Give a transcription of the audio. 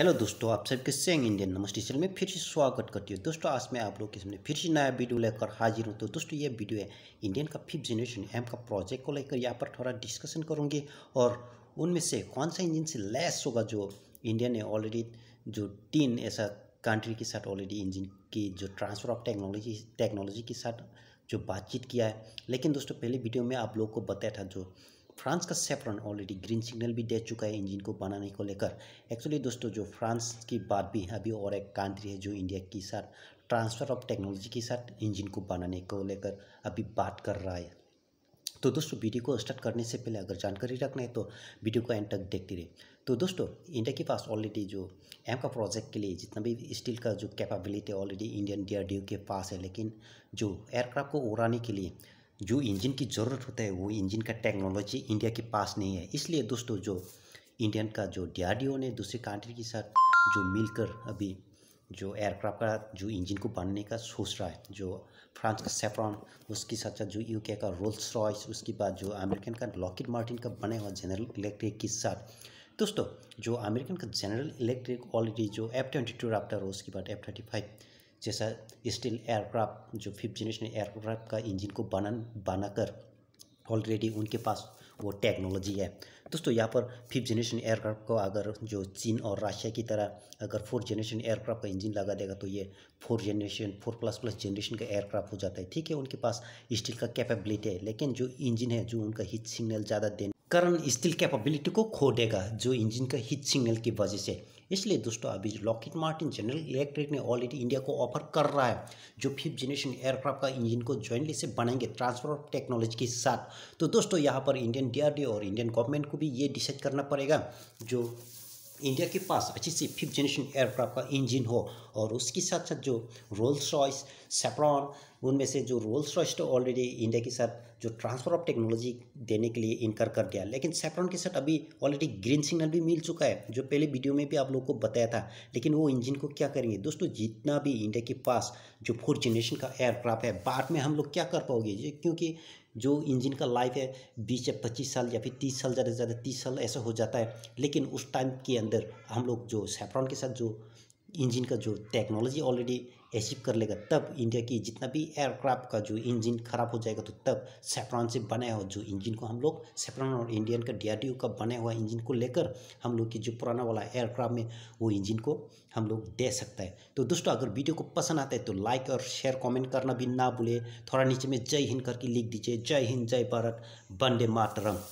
hello दोस्तों आप सबके सेंग इंडियन नमस्ते चैनल में फिर से स्वागत करती हूँ दोस्तों आज मैं आप लोग के सामने फिर से नया वीडियो लेकर हाजिर हूँ तो दोस्तों ये वीडियो है इंडियन का फिफ्थ जनरेशन एम का प्रोजेक्ट को लेकर यहाँ पर थोड़ा डिस्कशन करूँगी और उनमें से कौन सा इंजन से लेस होगा जो इंडिया ने ऑलरेडी जो तीन ऐसा कंट्री के साथ ऑलरेडी इंजन की जो ट्रांसफ़र ऑफ टेक्नोलॉजी टेक्नोलॉजी के साथ जो बातचीत किया है लेकिन दोस्तों पहले वीडियो में आप लोग को बताया था जो फ्रांस का सेफरन ऑलरेडी ग्रीन सिग्नल भी दे चुका है इंजन को बनाने को लेकर एक्चुअली दोस्तों जो फ्रांस की बात भी अभी और एक कंट्री है जो इंडिया के साथ ट्रांसफ़र ऑफ टेक्नोलॉजी के साथ इंजन को बनाने को लेकर अभी बात कर रहा है तो दोस्तों वीडियो को स्टार्ट करने से पहले अगर जानकारी रखना है तो वीडियो को एंड तक देखते रहे तो दोस्तों इंडिया के पास ऑलरेडी जो एम का प्रोजेक्ट के लिए जितना भी स्टील का जो कैपेबिलिटी ऑलरेडी इंडियन डी के पास है लेकिन जो एयरक्राफ्ट को उड़ाने के लिए जो इंजन की ज़रूरत होता है वो इंजन का टेक्नोलॉजी इंडिया के पास नहीं है इसलिए दोस्तों जो इंडियन का जो डी ने दूसरे कंट्री के साथ जो मिलकर अभी जो एयरक्राफ्ट का जो इंजन को बनने का सोच रहा है जो फ्रांस का सेफ्रॉन उसके साथ साथ जो यूके का रोल्स रॉयस उसके बाद जो अमेरिकन का लॉकेट मार्टिन का बने हुआ जनरल इलेक्ट्रिक के साथ दोस्तों जो अमेरिकन का जनरल इलेक्ट्रिक ऑलरेडी जो एफ ट्वेंटी टू राफ्टर उसके बाद एफ थर्टी फाइव जैसा स्टील एयरक्राफ्ट जो फिफ्थ जनरेशन एयरक्राफ्ट का इंजन को बना बनाकर ऑलरेडी उनके पास वो टेक्नोलॉजी है दोस्तों यहाँ पर फिफ्थ जनरेशन एयरक्राफ्ट को अगर जो चीन और रशिया की तरह अगर फोर्थ जनरेशन एयरक्राफ्ट का इंजन लगा देगा तो ये four generation four plus plus generation का एयरक्राफ्ट हो जाता है ठीक है उनके पास स्टील का कैपेबिलिटी है लेकिन जो इंजन है जो उनका हिट सिग्नल ज़्यादा देने कारण स्टील कैपेबिलिटी को खो देगा जो इंजन का हिट सिग्नल की वजह से इसलिए दोस्तों अभी लॉकेट मार्टिन जनरल इलेक्ट्रिक ने ऑलरेडी इंडिया को ऑफर कर रहा है जो फिफ्थ जनरेशन एयरक्राफ्ट का इंजन को जॉइंटली से बनाएंगे ट्रांसफर ऑफ टेक्नोलॉजी के साथ तो दोस्तों यहाँ पर इंडियन इंडियन डे और इंडियन गवर्नमेंट को भी ये डिसाइड करना पड़ेगा जो इंडिया के पास अच्छी सी फिफ्थ जनरेशन एयरक्राफ्ट का इंजन हो और उसके साथ साथ जो रोल्स रॉयस सेप्रॉन उनमें से जो रोल्स रॉयस तो ऑलरेडी इंडिया के साथ जो ट्रांसफर ऑफ टेक्नोलॉजी देने के लिए इनकर कर दिया लेकिन सेफ्रॉन के साथ अभी ऑलरेडी ग्रीन सिग्नल भी मिल चुका है जो पहले वीडियो में भी आप लोग को बताया था लेकिन वो इंजन को क्या करेंगे दोस्तों जितना भी इंडिया के पास जो फोर्थ जनरेशन का एयरक्राफ्ट है बाद में हम लोग क्या कर पाओगे क्योंकि जो इंजन का लाइफ है बीस या पच्चीस साल या फिर तीस साल ज़्यादा से ज़्यादा तीस साल ऐसा हो जाता है लेकिन उस टाइम के अंदर हम लोग जो सेफ्रॉन के साथ जो इंजन का जो टेक्नोलॉजी ऑलरेडी अचीव कर लेगा तब इंडिया की जितना भी एयरक्राफ्ट का जो इंजन खराब हो जाएगा तो तब सेफ्रॉन से बनाया हुआ जो इंजन को हम लोग सेफ्रॉन और इंडियन का डी का बनाया हुआ इंजन को लेकर हम लोग की जो पुराना वाला एयरक्राफ्ट में वो इंजन को हम लोग दे सकता है तो दोस्तों अगर वीडियो को पसंद आता है तो लाइक और शेयर कमेंट करना भी ना भूले थोड़ा नीचे में जय हिंद करके लिख दीजिए जय हिंद जय भारत वंदे मातरम